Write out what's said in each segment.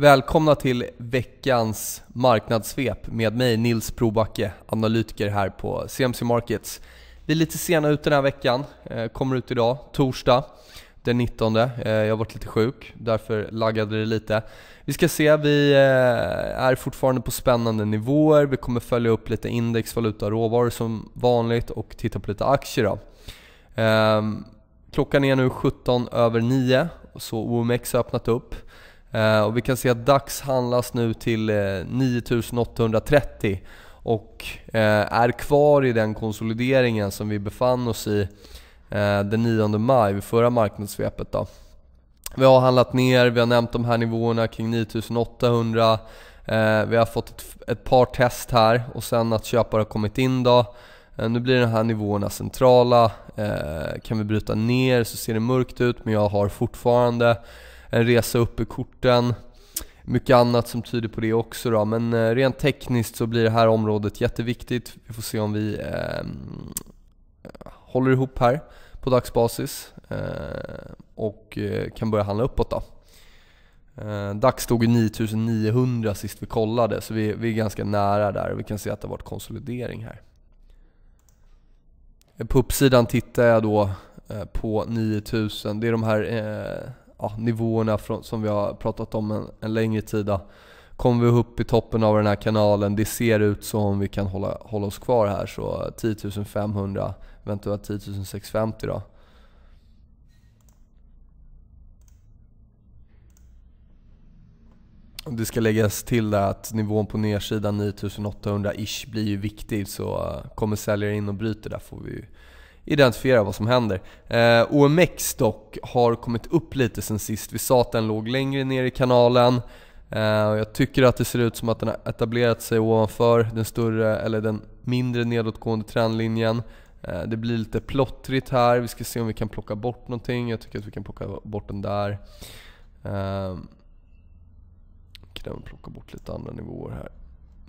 Välkomna till veckans marknadssvep med mig Nils Probacke, analytiker här på CMC Markets. Vi är lite sena ut den här veckan, eh, kommer ut idag, torsdag den 19. Eh, jag har varit lite sjuk, därför laggade det lite. Vi ska se, vi eh, är fortfarande på spännande nivåer. Vi kommer följa upp lite index, valuta, råvaror som vanligt och titta på lite aktier. Då. Ehm, klockan är nu 17 över 9 så OMX har öppnat upp. Eh, och vi kan se att DAX handlas nu till 9830 eh, och eh, är kvar i den konsolideringen som vi befann oss i den 9 maj vid förra marknadssvepet. Då. Vi har handlat ner, vi har nämnt de här nivåerna kring 9800. vi har fått ett, ett par test här och sen att köpare har kommit in då. Nu blir de här nivåerna centrala. Kan vi bryta ner så ser det mörkt ut men jag har fortfarande en resa upp i korten. Mycket annat som tyder på det också då, men eh, rent tekniskt så blir det här området jätteviktigt. Vi får se om vi eh, håller ihop här på dagsbasis eh, och eh, kan börja handla uppåt då. Eh, DAX stod 9900 sist vi kollade så vi, vi är ganska nära där vi kan se att det har varit konsolidering här. På uppsidan tittar jag då eh, på 9000. Det är de här ja, nivåerna från, som vi har pratat om en, en längre tid. Då. Kommer vi upp i toppen av den här kanalen, det ser ut som vi kan hålla, hålla oss kvar här. Så 10 500, eventuellt 10 650 då. Det ska läggas till där att nivån på nedsidan 9800-ish blir ju viktig så eh, kommer säljare in och bryter där får vi ju identifiera vad som händer. Eh, OMX dock har kommit upp lite sen sist. Vi sa att den låg längre ner i kanalen. Eh, och jag tycker att det ser ut som att den har etablerat sig ovanför den större, eller den mindre nedåtgående trendlinjen. Eh, det blir lite plottrigt här. Vi ska se om vi kan plocka bort någonting. Jag tycker att vi kan plocka bort den där. Eh, kan plocka bort lite andra nivåer här.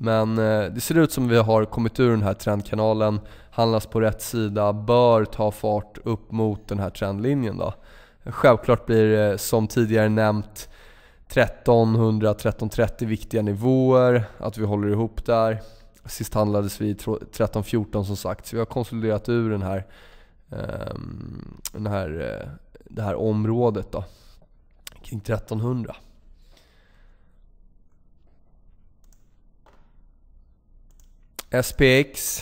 Men eh, det ser ut som att vi har kommit ur den här trendkanalen, handlas på rätt sida, bör ta fart upp mot den här trendlinjen då. Självklart blir det eh, som tidigare nämnt 1300-1330 viktiga nivåer, att vi håller ihop där. Sist handlades vi 1314 som sagt, så vi har konsoliderat ur den här, ehm, den här, eh, det här området då, kring 1300. SPX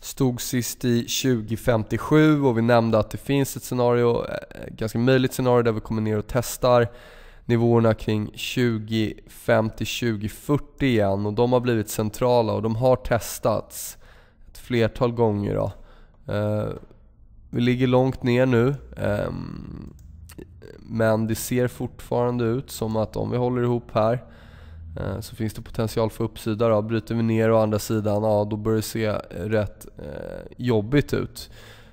stod sist i 2057 och vi nämnde att det finns ett scenario, ett eh, ganska möjligt scenario där vi kommer ner och testar nivåerna kring 2050-2040 igen och de har blivit centrala och de har testats ett flertal gånger. Då. Eh, vi ligger långt ner nu ehm, men det ser fortfarande ut som att om vi håller ihop här Eh, så finns det potential för uppsida då. Bryter vi ner å andra sidan, ja då börjar det se rätt eh, jobbigt ut.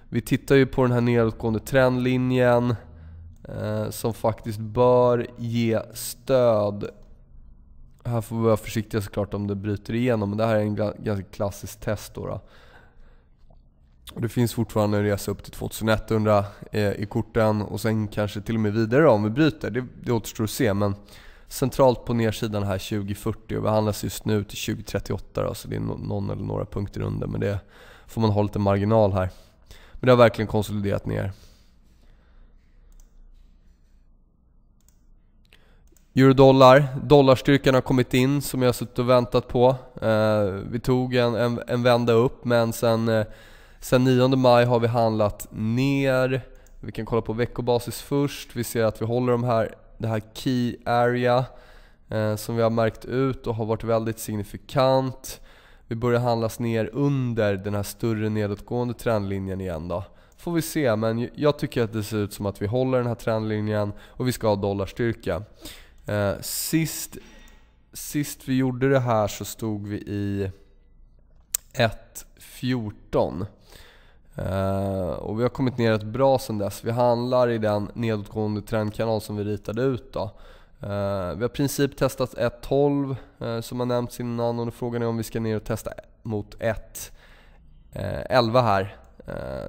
Vi tittar ju på den här nedåtgående trendlinjen eh, som faktiskt bör ge stöd. Här får vi vara försiktiga såklart om det bryter igenom, men det här är en ganska klassisk test. Då, då. Det finns fortfarande en resa upp till 2100 i korten och sen kanske till och med vidare om vi bryter. Det, det återstår att se. men centralt på nersidan här 2040 och vi handlas just nu till 2038 då, så det är någon eller några punkter under. Men det får man ha lite marginal här. Men det har verkligen konsoliderat ner. Eurodollar, dollarstyrkan har kommit in som jag har suttit och väntat på. Eh, vi tog en, en, en, vända upp men sen, eh, sen 9 maj har vi handlat ner. Vi kan kolla på veckobasis först. Vi ser att vi håller de här det här Key Area eh, som vi har märkt ut och har varit väldigt signifikant. Vi börjar handlas ner under den här större nedåtgående trendlinjen igen då. Får vi se, men jag tycker att det ser ut som att vi håller den här trendlinjen och vi ska ha dollarstyrka. Eh, sist, sist vi gjorde det här så stod vi i 1.14. Uh, och vi har kommit ner ett bra sen dess. Vi handlar i den nedåtgående trendkanal som vi ritade ut. Då. Uh, vi har i princip testat 1.12 uh, eh, som har nämnts innan och frågan är om vi ska ner och testa mot 1.11 här.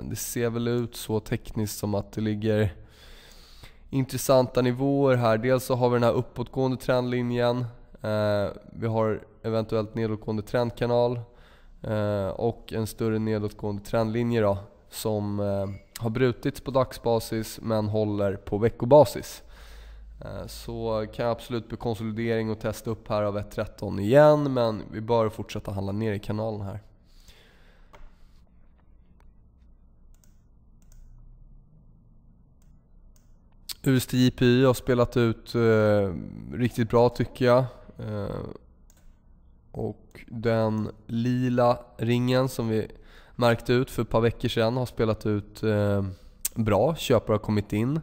det ser väl ut så tekniskt som att det ligger intressanta nivåer här. Dels så har vi den här uppåtgående trendlinjen. vi har eventuellt nedåtgående trendkanal. Eh, och en större nedåtgående trendlinje då, som eh, har brutits på dagsbasis men håller på veckobasis. Eh, så kan jag absolut bli konsolidering och testa upp här av 1.13 igen men vi bör fortsätta handla ner i kanalen här. USD JPY har spelat ut riktigt bra tycker jag. Och den lila ringen som vi märkte ut för ett par veckor sedan har spelat ut eh, bra. Köpare har kommit in.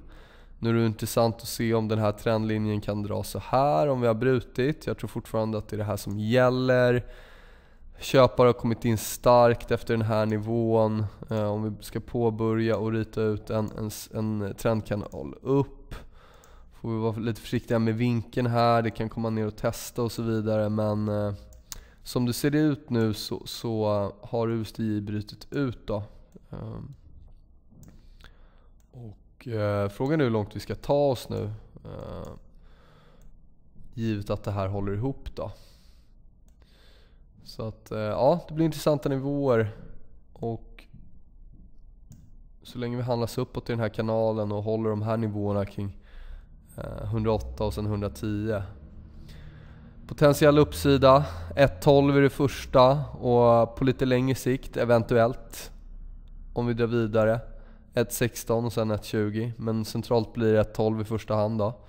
Nu är det intressant att se om den här trendlinjen kan dra så här om vi har brutit. Jag tror fortfarande att det är det här som gäller. Köpare har kommit in starkt efter den här nivån. Eh, om vi ska påbörja och rita ut en, en, en trendkanal upp. Får vi vara lite försiktiga med vinkeln här. Det kan komma ner och testa och så vidare. Men eh, som det ser ut nu så, så har USDI brutit ut. Då. Ehm. Och, eh, frågan är hur långt vi ska ta oss nu. Eh, givet att det här håller ihop. då. Så att eh, ja, det blir intressanta nivåer. Och så länge vi handlas uppåt i den här kanalen och håller de här nivåerna kring 108 och sen 110 Potentiell uppsida, 1.12 är det första och på lite längre sikt eventuellt om vi drar vidare. 1.16 och sen 1.20. men centralt blir det 1 i första hand då.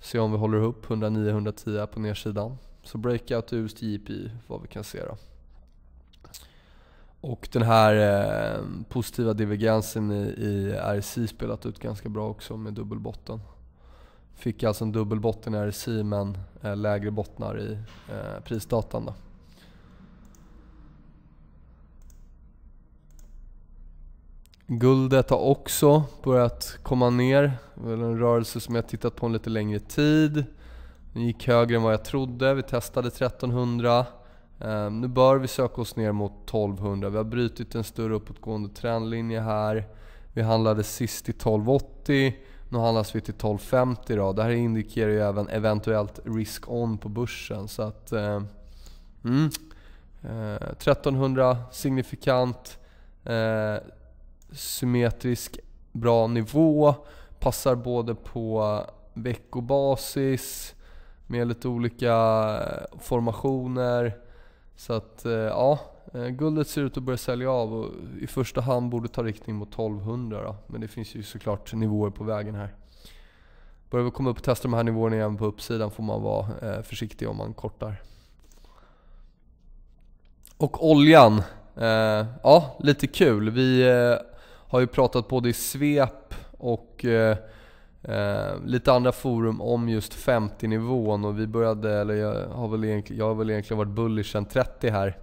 Se om vi håller ihop 109-110 på nedsidan. Så breakout US JP vad vi kan se då. Och den här eh, positiva divergensen i, i RSI spelat ut ganska bra också med dubbelbotten fick alltså en dubbel botten i RSI men eh, lägre bottnar i eh, prisdatan. Då. Guldet har också börjat komma ner. Det är en rörelse som jag tittat på en lite längre tid. Den gick högre än vad jag trodde. Vi testade 1300. Eh, nu bör vi söka oss ner mot 1200. Vi har brutit en större uppåtgående trendlinje här. Vi handlade sist i 1280. Nu handlas alltså vi till 12.50 då. Det här indikerar ju även eventuellt risk-on på börsen. Så att, eh, mm. eh, 1300 signifikant, eh, symmetrisk, bra nivå. Passar både på veckobasis med lite olika eh, formationer. Så att eh, ja, Eh, guldet ser ut att börja sälja av och i första hand borde ta riktning mot 1200 då. Men det finns ju såklart nivåer på vägen här. Börjar vi komma upp och testa de här nivåerna igen på uppsidan får man vara eh, försiktig om man kortar. Och oljan. Eh, ja, lite kul. Vi har ju pratat både i svep och lite andra forum om just 50-nivån och vi började, eller jag har väl egentligen, jag har väl egentligen varit bullish sen 30 här.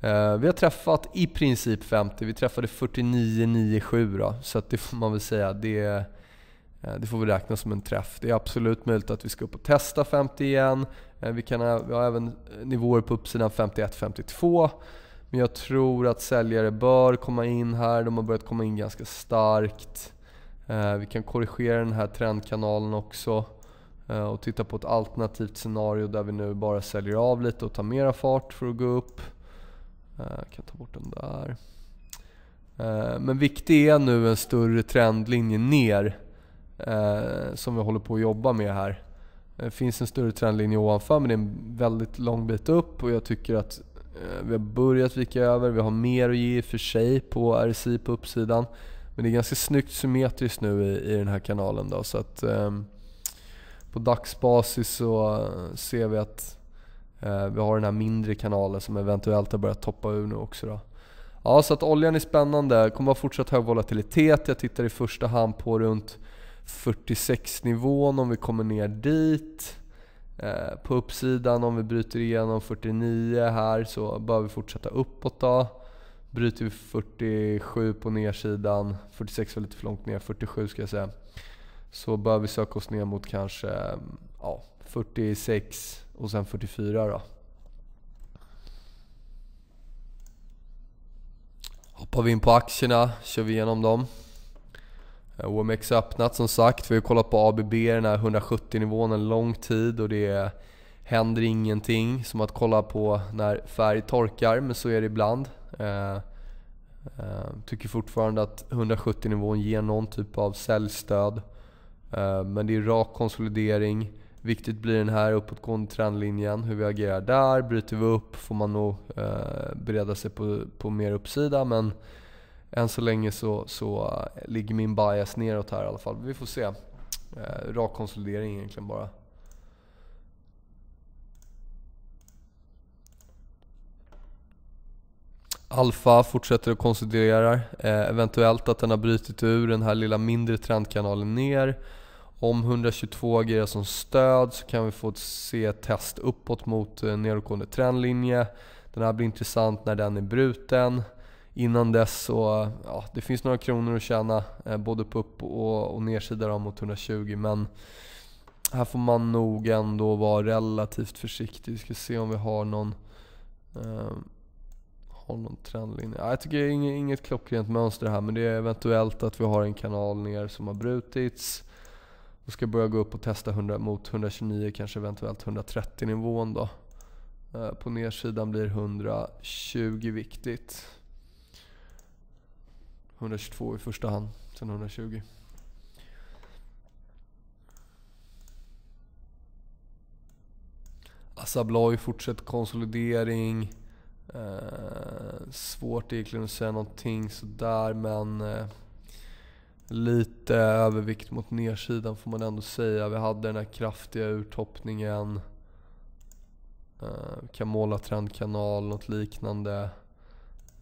Eh, vi har träffat i princip 50. Vi träffade 49,97 då. Så det får man väl säga. Det, eh, det får vi räkna som en träff. Det är absolut möjligt att vi ska upp och testa 50 igen. Eh, vi, kan vi har även nivåer på uppsidan 51-52. Men jag tror att säljare bör komma in här. De har börjat komma in ganska starkt. Vi kan korrigera den här trendkanalen också och titta på ett alternativt scenario där vi nu bara säljer av lite och tar mera fart för att gå upp. Eh, jag kan ta bort den där. Eh, men viktig är nu en större trendlinje ner eh, som vi håller på att jobba med här. Det finns en större trendlinje ovanför men det är en väldigt lång bit upp och jag tycker att vi har börjat vika över. Vi har mer att ge i och för sig på RSI på uppsidan. Men det är ganska snyggt symmetriskt nu i, i den här kanalen. Då, så att, eh, på dagsbasis så ser vi att Eh, vi har den här mindre kanalen som eventuellt har börjat toppa ur nu också. Då. Ja, så att oljan är spännande. kommer vara fortsatt hög volatilitet. Jag tittar i första hand på runt 46 nivån om vi kommer ner dit. Eh, på uppsidan om vi bryter igenom 49 här så bör vi fortsätta uppåt då. Bryter vi 47 på nersidan, 46 var lite för långt ner, 47 ska jag säga. Så bör vi söka oss ner mot kanske ja, 46, och sen 44 då. Hoppar vi in på aktierna, kör vi igenom dem. Eh, OMX har öppnat som sagt. Vi har kollat på ABB, den här 170 nivån en lång tid och det händer ingenting. Som att kolla på när färg torkar, men så är det ibland. Eh, eh, tycker fortfarande att 170 nivån ger någon typ av säljstöd. men det är rak konsolidering. Viktigt blir den här uppåtgående trendlinjen, hur vi agerar där. Bryter vi upp får man nog eh, bereda sig på, på mer uppsida. Men än så länge så, så eh, ligger min bias neråt här i alla fall. Vi får se. Eh, rak konsolidering egentligen bara. Alfa fortsätter att konsolidera. Eh, eventuellt att den har brutit ur den här lilla mindre trendkanalen ner. Om 122 agerar som stöd så kan vi få se test uppåt mot eh, nedåtgående trendlinje. Den här blir intressant när den är bruten. Innan dess så eh, ja, det finns några kronor att tjäna eh, både på upp och, och nedsida mot 120 men här får man nog ändå vara relativt försiktig. Vi ska se om vi har någon, eh, har någon trendlinje. Ja, jag tycker det är inget, inget klockrent mönster här men det är eventuellt att vi har en kanal ner som har brutits och ska börja gå upp och testa 100, mot 129, kanske eventuellt 130 nivån då. Eh, på nedsidan blir 120 viktigt. 122 i första hand, sen 120. Assabloy fortsätter konsolidering. Eh, svårt egentligen att säga någonting sådär men eh, Lite övervikt mot nersidan får man ändå säga. Vi hade den här kraftiga urtoppningen. Uh, eh, kan måla trendkanal, något liknande.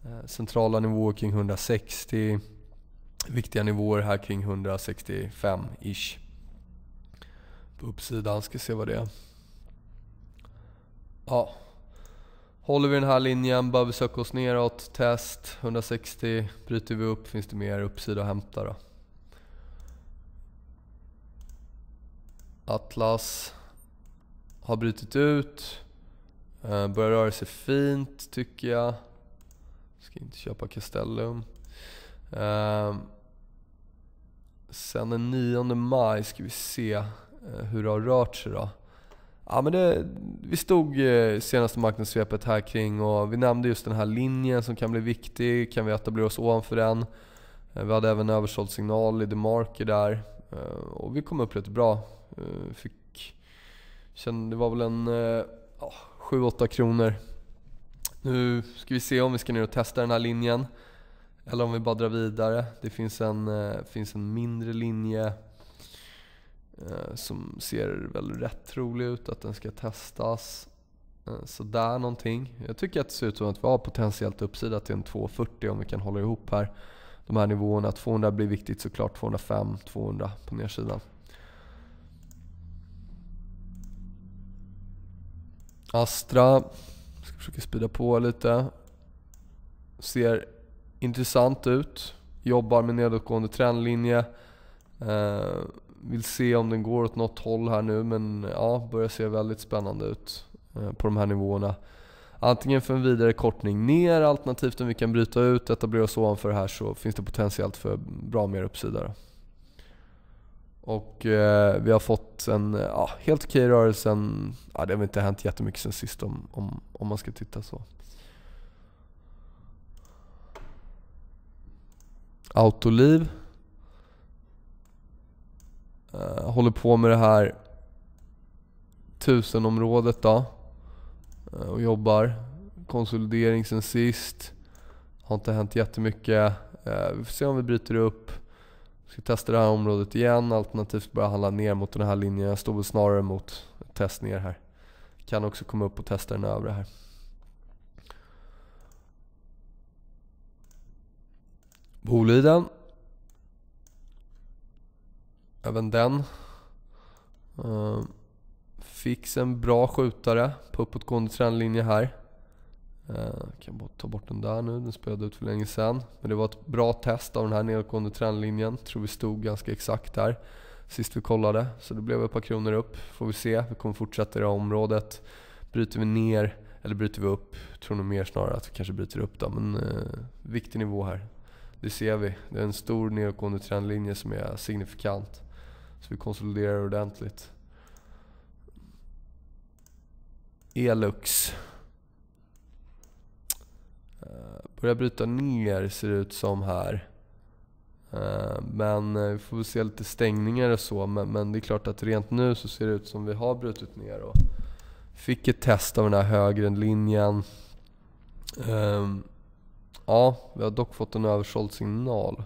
Eh, centrala nivåer kring 160. Viktiga nivåer här kring 165-ish. På uppsidan, ska se vad det är. Ja. Håller vi den här linjen, behöver söka oss neråt, test 160, bryter vi upp finns det mer uppsida att hämta då. Atlas har brutit ut. Eh, börjar röra sig fint tycker jag. Ska inte köpa Castellum. Ehm, sen den 9 maj ska vi se eh, hur det har rört sig då. Ja, men det, vi stod eh, senaste marknadssvepet här kring och vi nämnde just den här linjen som kan bli viktig. Kan vi etablera oss ovanför den? Vi hade även översåld signal i The Marker där. Eh, och vi kom upp rätt bra. Eh, fick, det var väl en 7-8 eh, kronor. Nu ska vi se om vi ska ner och testa den här linjen. Eller om vi bara drar vidare. Det finns en, finns en mindre linje som ser väl rätt trolig ut att den ska testas. Sådär någonting. Jag tycker att det ser ut som att vi har potentiellt uppsida till en 2.40 om vi kan hålla ihop här de här nivåerna. 200 blir viktigt såklart. 205, 200 på nedsidan. Astra. Ska försöka spida på lite. Ser intressant ut. Jobbar med nedåtgående trendlinje. Eh, vill se om den går åt något håll här nu men ja, börjar se väldigt spännande ut eh, på de här nivåerna antingen för en vidare kortning ner alternativt om vi kan bryta ut, etablera oss ovanför här så finns det potentiellt för bra mer uppsida. Och eh, vi har fått en ja, helt okej rörelse. Ja, det har väl inte hänt jättemycket sen sist om, om, om man ska titta så. Autoliv. Eh, håller på med det här tusenområdet då. Eh, och jobbar. Konsolidering sen sist. Har inte hänt jättemycket. Eh, vi får se om vi bryter upp. ska testa det här området igen alternativt börja handla ner mot den här linjen. Jag står väl snarare mot test ner här. Kan också komma upp och testa den övre här. Boliden. Även den. Eh, fick en bra skjutare på uppåtgående trendlinje här. Eh, jag kan bara ta bort den där nu, den spelade ut för länge sedan. Men det var ett bra test av den här nedåtgående trendlinjen. Tror vi stod ganska exakt här sist vi kollade. Så det blev ett par kronor upp, får vi se. Vi kommer fortsätta i det här området. Bryter vi ner, eller bryter vi upp, tror nog mer snarare att vi kanske bryter upp då. Men eh, viktig nivå här. Det ser vi. Det är en stor nedåtgående trendlinje som är signifikant. Så vi konsoliderar ordentligt. Elux eh, börjar bryta ner ser det ut som här. Eh, men eh, vi får väl se lite stängningar och så. Men, men, det är klart att rent nu så ser det ut som vi har brutit ner. Och fick ett test av den här högre linjen. Ehm, ja, vi har dock fått en översåld signal.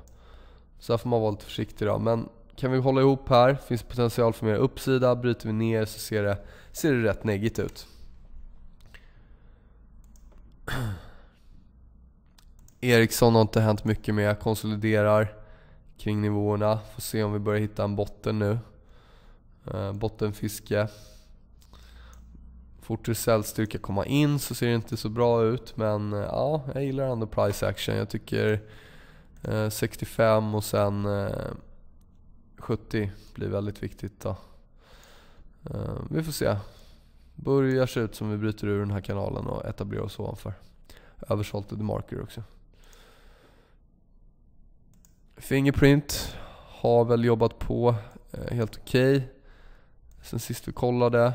Så här får man vara lite försiktig då. Men kan vi hålla ihop här, finns potential för mer uppsida. Bryter vi ner så ser det, ser det rätt neggigt ut. Ericsson har inte hänt mycket med. Konsoliderar kring nivåerna. Får se om vi börjar hitta en botten nu. Eh, bottenfiske. Fort säljstyrka komma in så ser det inte så bra ut. Men eh, ja, jag gillar ändå price action. Jag tycker eh, 65 och sen 70 eh, blir väldigt viktigt. då. Eh, vi får se börjar se ut som vi bryter ur den här kanalen och etablerar oss ovanför. Översålt The Marker också. Fingerprint har väl jobbat på eh, helt okej. Okay. Sen sist vi kollade.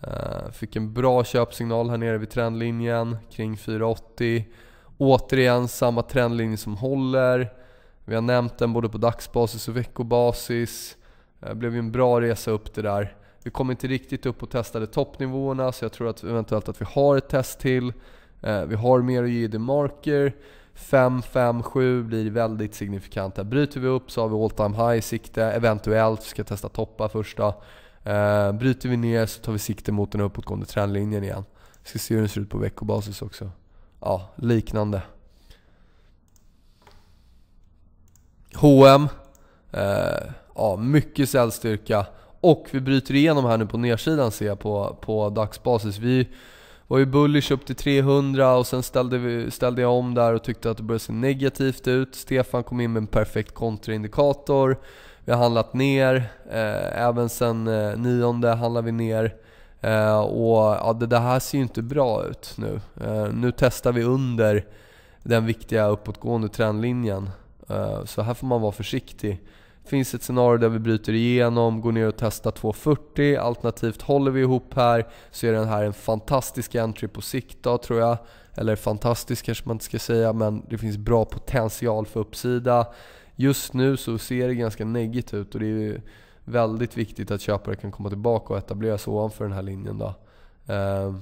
Eh, fick en bra köpsignal här nere vid trendlinjen kring 480. Återigen samma trendlinje som håller. Vi har nämnt den både på dagsbasis och veckobasis. Det eh, blev ju en bra resa upp det där. Vi kom inte riktigt upp och testade toppnivåerna så jag tror att eventuellt att vi har ett test till. Eh, vi har mer att ge i marker. 5, 5, 7 blir väldigt signifikanta. Bryter vi upp så har vi all time high i sikte. Eventuellt ska testa toppa första. Eh, bryter vi ner så tar vi sikte mot den uppåtgående trendlinjen igen. Jag ska se hur den ser ut på veckobasis också. Ja, liknande. H&M. Ja, mycket säljstyrka. Och vi bryter igenom här nu på nedsidan ser jag på, på dagsbasis. Vi var ju bullish upp till 300 och sen ställde, vi, ställde jag om där och tyckte att det började se negativt ut. Stefan kom in med en perfekt kontraindikator. Vi har handlat ner, eh, även sen eh, nionde handlar vi ner. Eh, och ja, det, det, här ser ju inte bra ut nu. Eh, nu testar vi under den viktiga uppåtgående trendlinjen. så här får man vara försiktig. Finns ett scenario där vi bryter igenom, går ner och testar 240 alternativt håller vi ihop här så är den här en fantastisk entry på sikt då, tror jag. Eller fantastisk kanske man inte ska säga men det finns bra potential för uppsida. Just nu så ser det ganska negativt ut och det är väldigt viktigt att köpare kan komma tillbaka och etablera sig ovanför den här linjen. Då. Eh,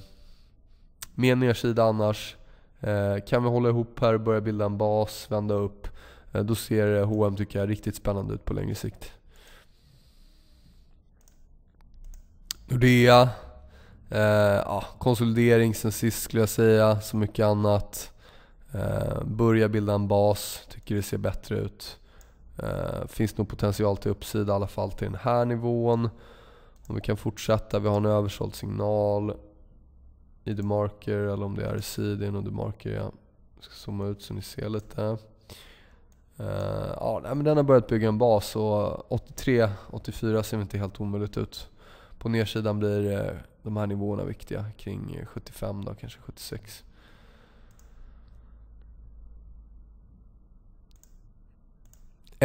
med nedsida annars. Eh, kan vi hålla ihop här och börja bilda en bas, vända upp. Eh, då ser H&M tycker jag riktigt spännande ut på längre sikt. Nordea. Eh, ja, konsolidering sen sist skulle jag säga, så mycket annat. Eh, börja bilda en bas, tycker det ser bättre ut. Eh, finns nog potential till uppsida i alla fall till den här nivån. Om vi kan fortsätta, vi har en översåld signal i the marker eller om det är i det och the marker jag ska zooma ut så ni ser lite. Eh, ja, men den har börjat bygga en bas och 83-84 ser inte helt omöjligt ut. På nedsidan blir eh, de här nivåerna viktiga, kring 75 eh, då, kanske 76.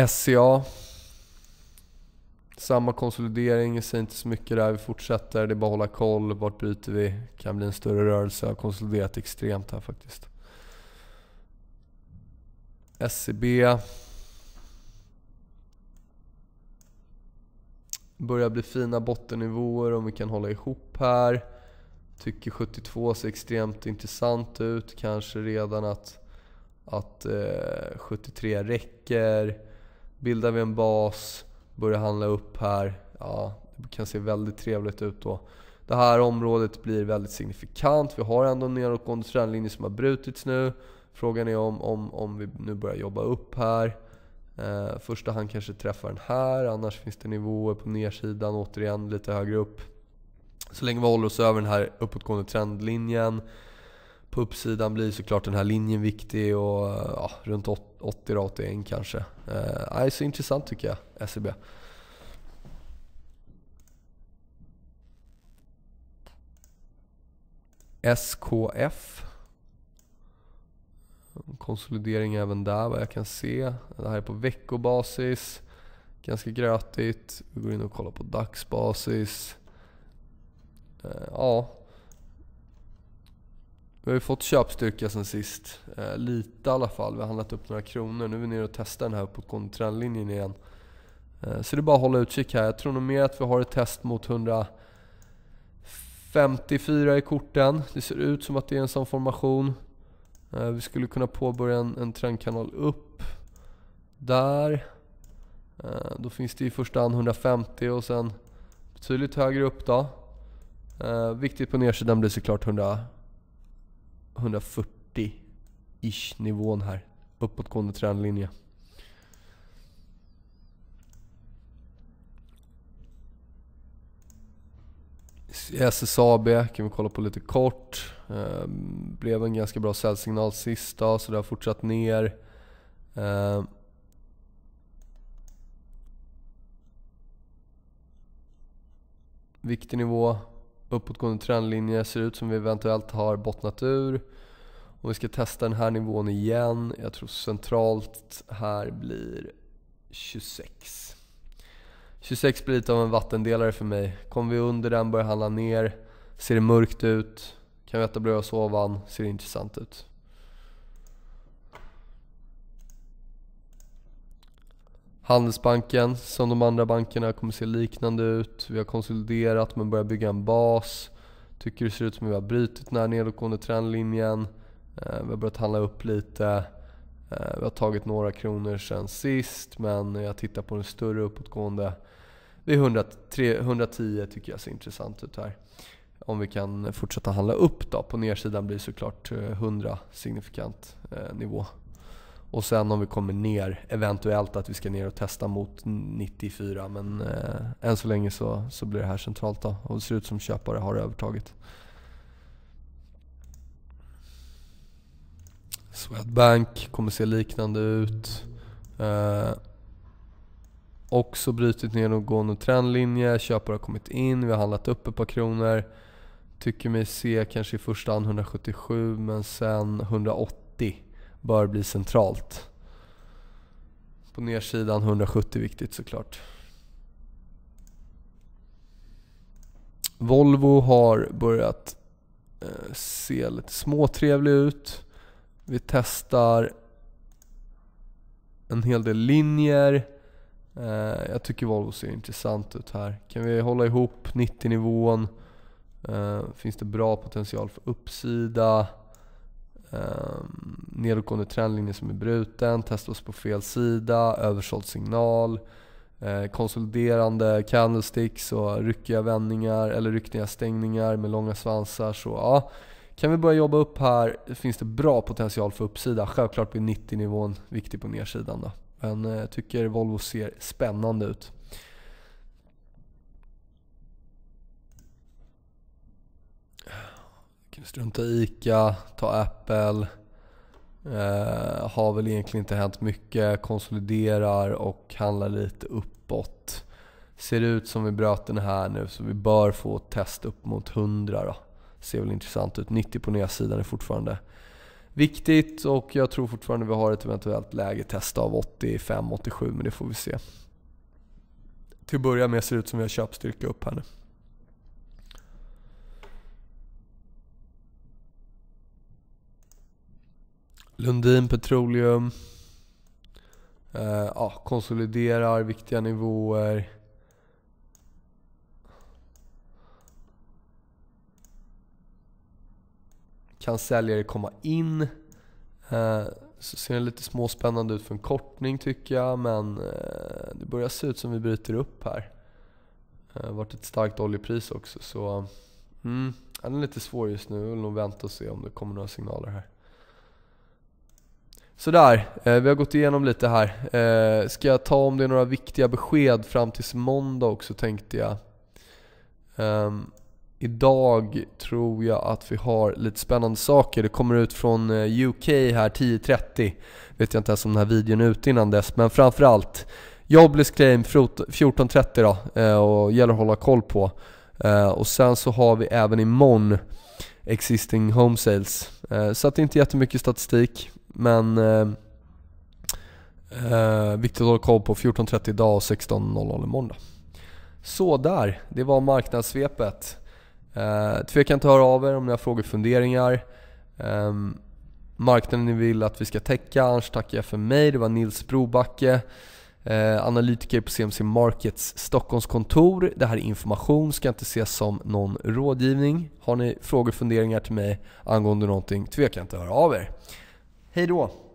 SCA. Samma konsolidering, jag säger inte så mycket där. Vi fortsätter, det är bara att hålla koll. Vart bryter vi? Kan bli en större rörelse. Jag har konsoliderat extremt här faktiskt. SCB. E börjar bli fina bottennivåer om vi kan hålla ihop här. Tycker 72 ser extremt intressant ut. Kanske redan att, att eh, 73 räcker. Bildar vi en bas, börjar handla upp här. Ja, det kan se väldigt trevligt ut då. Det här området blir väldigt signifikant. Vi har ändå en nedåtgående trendlinje som har brutits nu. Frågan är om, om, om vi nu börjar jobba upp här. Eh, första hand kanske träffar den här, annars finns det nivåer på nedsidan återigen lite högre upp. Så länge vi håller oss över den här uppåtgående trendlinjen. På uppsidan blir såklart den här linjen viktig och ja, runt 80 81 kanske. Eh, är så intressant tycker jag, SEB. SKF konsolidering även där vad jag kan se. Det här är på veckobasis. Ganska grötigt. Vi går in och kollar på dagsbasis. Eh, ja. Vi har ju fått köpstyrka sen sist. Eh, lite i alla fall. Vi har handlat upp några kronor. Nu är vi nere och testar den här uppåtgående trendlinjen igen. Eh, så det är bara att hålla utkik här. Jag tror nog mer att vi har ett test mot 154 i korten. Det ser ut som att det är en sån formation. Eh, vi skulle kunna påbörja en, en trendkanal upp där. Eh, då finns det i första hand 150 och sen betydligt högre upp då. Eh, viktigt på nedsidan blir såklart 140-ish nivån här. Uppåtgående trendlinje. SSAB kan vi kolla på lite kort. Ehm, blev en ganska bra säljsignal sista så det har fortsatt ner. Ehm. Viktig nivå. Uppåtgående trendlinje ser ut som vi eventuellt har bottnat ur. Och vi ska testa den här nivån igen. Jag tror centralt här blir 26. 26 blir lite av en vattendelare för mig. Kommer vi under den, börjar handla ner, ser det mörkt ut, kan vi etablera oss ovan, ser det intressant ut. Handelsbanken, som de andra bankerna, kommer se liknande ut. Vi har konsoliderat men börjar bygga en bas. Tycker det ser ut som att vi har brutit den här nedåtgående trendlinjen. Eh, vi har börjat handla upp lite. Eh, vi har tagit några kronor sen sist men jag tittar på den större uppåtgående. Det är 110 tycker jag ser intressant ut här. Om vi kan fortsätta handla upp då. På nedsidan blir såklart 100 eh, signifikant eh, nivå. Och sen om vi kommer ner, eventuellt att vi ska ner och testa mot 94. Men än så länge så, så blir det här centralt då. Och det ser ut som köpare har övertaget. Swedbank kommer se liknande ut. Eh, också brutit ner någon trendlinje. Köpare har kommit in. Vi har handlat upp ett par kronor. Tycker mig se kanske i första hand 177 men sen 180 bör bli centralt. På nedsidan 170 viktigt såklart. Volvo har börjat eh, se lite småtrevlig ut. Vi testar en hel del linjer. Eh, jag tycker Volvo ser intressant ut här. Kan vi hålla ihop 90-nivån? Eh, finns det bra potential för uppsida? Eh, nedåtgående trendlinje som är bruten. Testa oss på fel sida. Översåld signal. Eh, konsoliderande candlesticks och ryckiga vändningar eller ryckiga stängningar med långa svansar. Så ja, kan vi börja jobba upp här finns det bra potential för uppsida. Självklart blir 90-nivån viktig på nedsidan. Då. Men jag eh, tycker Volvo ser spännande ut. Kan strunta i ICA, ta Apple. Eh, har väl egentligen inte hänt mycket. Konsoliderar och handlar lite uppåt. Ser ut som vi bröt den här nu så vi bör få test upp mot 100 då ser väl intressant ut. 90 på nya sidan är fortfarande viktigt och jag tror fortfarande vi har ett eventuellt läge testa av 85-87 men det får vi se. Till att börja med ser det ut som vi har köpstyrka upp här nu. Lundin Petroleum. Eh, ja, konsoliderar viktiga nivåer. Kan säljare komma in? Eh, så ser det lite småspännande ut för en kortning tycker jag, men eh, det börjar se ut som vi bryter upp här. Det har varit ett starkt oljepris också, så mm, den är lite svår just nu. Vi vill nog vänta och se om det kommer några signaler här. Sådär, eh, vi har gått igenom lite här. Ska jag ta om det är några viktiga besked fram tills måndag också tänkte jag. Ehm, Idag tror jag att vi har lite spännande saker. Det kommer ut från eh, UK här 10.30. Vet jag inte ens om den här videon är ute innan dess, men framförallt Jobless claim 14.30 då eh, och gäller att hålla koll på. Eh, och sen så har vi även imorgon existing home sales. Så att det är inte jättemycket statistik men viktigt att hålla koll på 14.30 idag och 16.00 imorgon då. Sådär, det var marknadssvepet. Eh, tveka inte att höra av er om ni har frågor och funderingar. Eh, marknaden ni vill att vi ska täcka. Annars tackar jag för mig. Det var Nils Brobacke, eh, analytiker på CMC Markets Stockholmskontor. Det här är information, ska inte ses som någon rådgivning. Har ni frågor och funderingar till mig angående någonting, tveka inte att höra av er. Hej då!